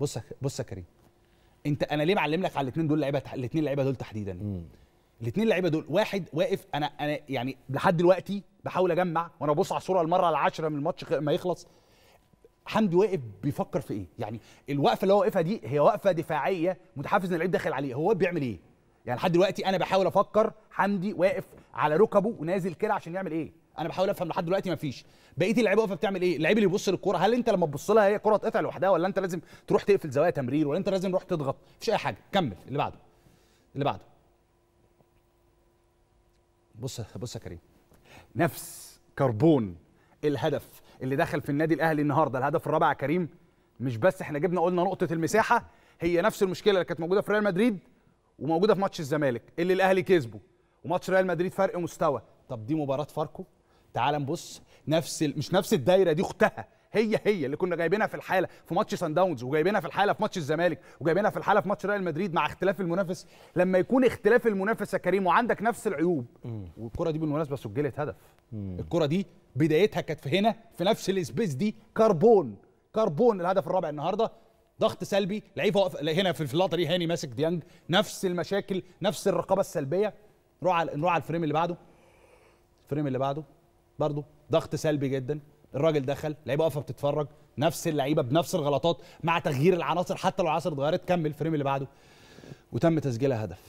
بص بص يا كريم انت انا ليه معلم لك على الاثنين دول لعيبه الاثنين لعيبه دول تحديدا الاثنين لعيبه دول واحد واقف انا انا يعني لحد دلوقتي بحاول اجمع وانا ببص على الصوره المره العاشره من الماتش ما يخلص حمدي واقف بيفكر في ايه يعني الوقفه اللي هو واقفها دي هي وقفه دفاعيه متحفز ان اللعيب داخل عليه هو بيعمل ايه يعني لحد دلوقتي انا بحاول افكر حمدي واقف على ركبه ونازل كده عشان يعمل ايه انا بحاول افهم لحد دلوقتي مفيش بقيه اللعيبه واقفه بتعمل ايه اللعيب اللي بيبص للكوره هل انت لما تبص لها هي الكوره تقطع لوحدها ولا انت لازم تروح تقفل زوايا تمرير ولا انت لازم تروح تضغط مفيش اي حاجه كمل اللي بعده اللي بعده بص بص يا كريم نفس كربون الهدف اللي دخل في النادي الاهلي النهارده الهدف الرابع يا كريم مش بس احنا جبنا قلنا نقطه المساحه هي نفس المشكله اللي كانت موجوده في ريال مدريد وموجوده في ماتش الزمالك اللي الاهلي كسبه وماتش ريال مدريد فرق مستوى طب دي مباراه فاركو تعال نبص نفس ال... مش نفس الدايره دي اختها هي هي اللي كنا جايبينها في الحاله في ماتش سان داونز وجايبينها في الحاله في ماتش الزمالك وجايبينها في الحاله في ماتش ريال مدريد مع اختلاف المنافس لما يكون اختلاف المنافس يا كريم وعندك نفس العيوب والكره دي بالمناسبه سجلت هدف الكره دي بدايتها كانت في هنا في نفس الاسبيس دي كربون كربون الهدف الرابع النهارده ضغط سلبي لعيب واقف هنا في اللقطه دي هاني ماسك ديانج نفس المشاكل نفس الرقابه السلبيه نروح على نروح على الفريم اللي بعده الفريم اللي بعده برضه ضغط سلبي جدا الراجل دخل لعيبه واقفه بتتفرج نفس اللعيبه بنفس الغلطات مع تغيير العناصر حتى لو العناصر اتغيرت كمل الفريم اللي بعده وتم تسجيلها هدف